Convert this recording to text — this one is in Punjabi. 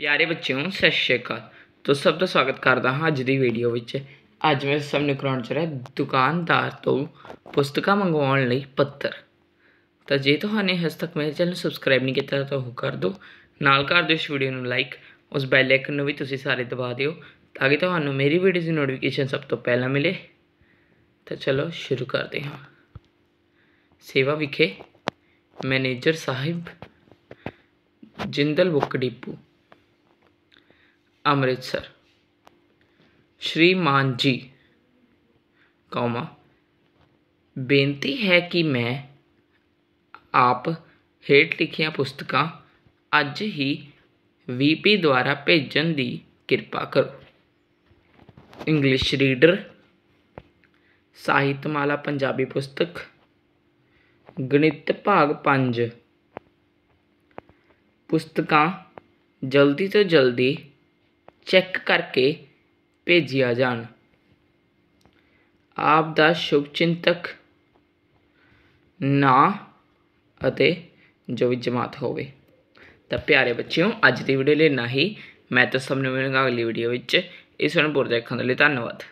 ਪਿਆਰੇ ਬੱਚਿਓ ਸਤਿ ਸ਼੍ਰੀ ਅਕਾਲ ਤੋ ਸਭ ਦਾ ਸਵਾਗਤ ਕਰਦਾ ਹਾਂ ਅੱਜ ਦੀ ਵੀਡੀਓ ਵਿੱਚ ਅੱਜ ਮੈਂ ਸਭ ਨੂੰ ਕਰਾਉਣ ਚਾਹ ਰਿਹਾ ਦੁਕਾਨਦਾਰ ਤੋਂ ਪੁਸਤਕਾਂ ਮੰਗਵਾਉਣ ਲਈ ਪੱਤਰ ਤਾਂ ਜੇ ਤੁਹਾਨੂੰ ਹਜੇ ਤੱਕ ਮੇਰੇ ਚੈਨਲ ਨੂੰ ਸਬਸਕ੍ਰਾਈਬ ਨਹੀਂ ਕੀਤਾ ਤਾਂ ਉਹ ਕਰ ਦਿਓ ਨਾਲ ਕਰ ਦਿਓ ਇਸ ਵੀਡੀਓ ਨੂੰ ਲਾਈਕ ਉਸ ਬੈਲ ਆਈਕਨ ਨੂੰ ਵੀ ਤੁਸੀਂ ਸਾਰੇ ਦਬਾ ਦਿਓ ਤਾਂ ਕਿ ਤੁਹਾਨੂੰ ਮੇਰੀ ਵੀਡੀਓ ਦੀ ਨੋਟੀਫਿਕੇਸ਼ਨ ਸਭ ਤੋਂ ਪਹਿਲਾਂ ਮਿਲੇ ਤਾਂ ਚਲੋ ਸ਼ੁਰੂ ਕਰਦੇ ਹਾਂ ਸੇਵਾ ਵਿਖੇ ਮੈਨੇਜਰ ਸਾਹਿਬ ਜਿੰਦਲ ਬੁੱਕ ਡਿਪੂ अमृतसर श्रीमान जी कौमा बेनती है कि मैं आप हेठ लिखिया पुस्तक अज ही वी पी द्वारा भेजन की कृपा करो इंग्लिश रीडर साहित्यमाला पंजाबी पुस्तक गणित भाग पुस्तक जल्दी तो जल्दी ਚੈੱਕ ਕਰਕੇ ਭੇਜਿਆ ਜਾਣ ਆਪ ਦਾ ਸ਼ੁਭ ਨਾ ਅਤੇ ਜੋ ਵੀ ਜਮਾਤ ਹੋਵੇ ਤਾਂ ਪਿਆਰੇ ਬੱਚਿਓ ਅੱਜ ਦੀ ਵੀਡੀਓ ਲਈ ਨਾ ਹੀ ਮੈਂ ਤਾਂ ਸਭ ਨੂੰ ਮਿਲਾਂਗਾ ਅਗਲੀ ਵੀਡੀਓ ਵਿੱਚ ਇਸ ਨੂੰ ਪੂਰਾ ਦੇਖਣ ਦੇ ਲਈ ਧੰਨਵਾਦ